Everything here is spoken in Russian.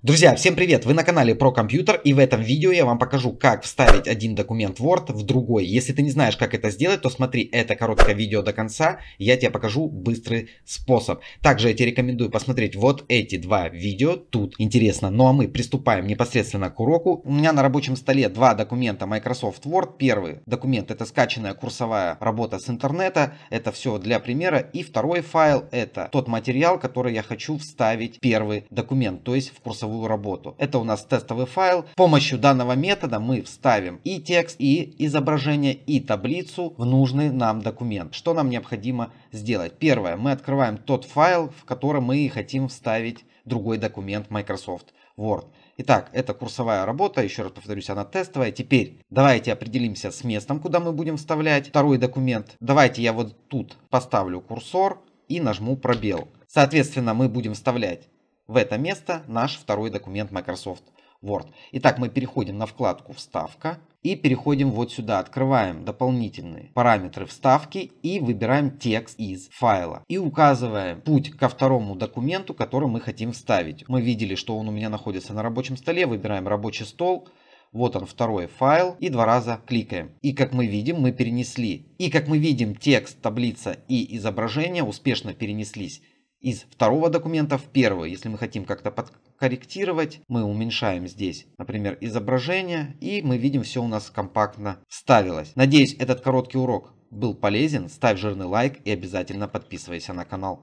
Друзья, всем привет! Вы на канале про компьютер и в этом видео я вам покажу, как вставить один документ Word в другой. Если ты не знаешь, как это сделать, то смотри это короткое видео до конца, я тебе покажу быстрый способ. Также я тебе рекомендую посмотреть вот эти два видео, тут интересно. Ну а мы приступаем непосредственно к уроку. У меня на рабочем столе два документа Microsoft Word. Первый документ это скачанная курсовая работа с интернета, это все для примера. И второй файл это тот материал, который я хочу вставить в первый документ, то есть в курсовую текстовую работу. Это у нас тестовый файл. С помощью данного метода мы вставим и текст, и изображение, и таблицу в нужный нам документ. Что нам необходимо сделать? Первое, мы открываем тот файл, в который мы хотим вставить другой документ Microsoft Word. Итак, это курсовая работа, еще раз повторюсь, она тестовая. Теперь давайте определимся с местом, куда мы будем вставлять второй документ. Давайте я вот тут поставлю курсор и нажму пробел. Соответственно, мы будем вставлять в это место наш второй документ Microsoft Word. Итак, мы переходим на вкладку «Вставка» и переходим вот сюда, открываем дополнительные параметры вставки и выбираем текст из файла. И указываем путь ко второму документу, который мы хотим вставить. Мы видели, что он у меня находится на рабочем столе, выбираем рабочий стол, вот он второй файл и два раза кликаем. И как мы видим, мы перенесли. И как мы видим, текст, таблица и изображение успешно перенеслись из второго документа в первый. Если мы хотим как-то подкорректировать, мы уменьшаем здесь, например, изображение, и мы видим, все у нас компактно вставилось. Надеюсь, этот короткий урок был полезен. Ставь жирный лайк и обязательно подписывайся на канал.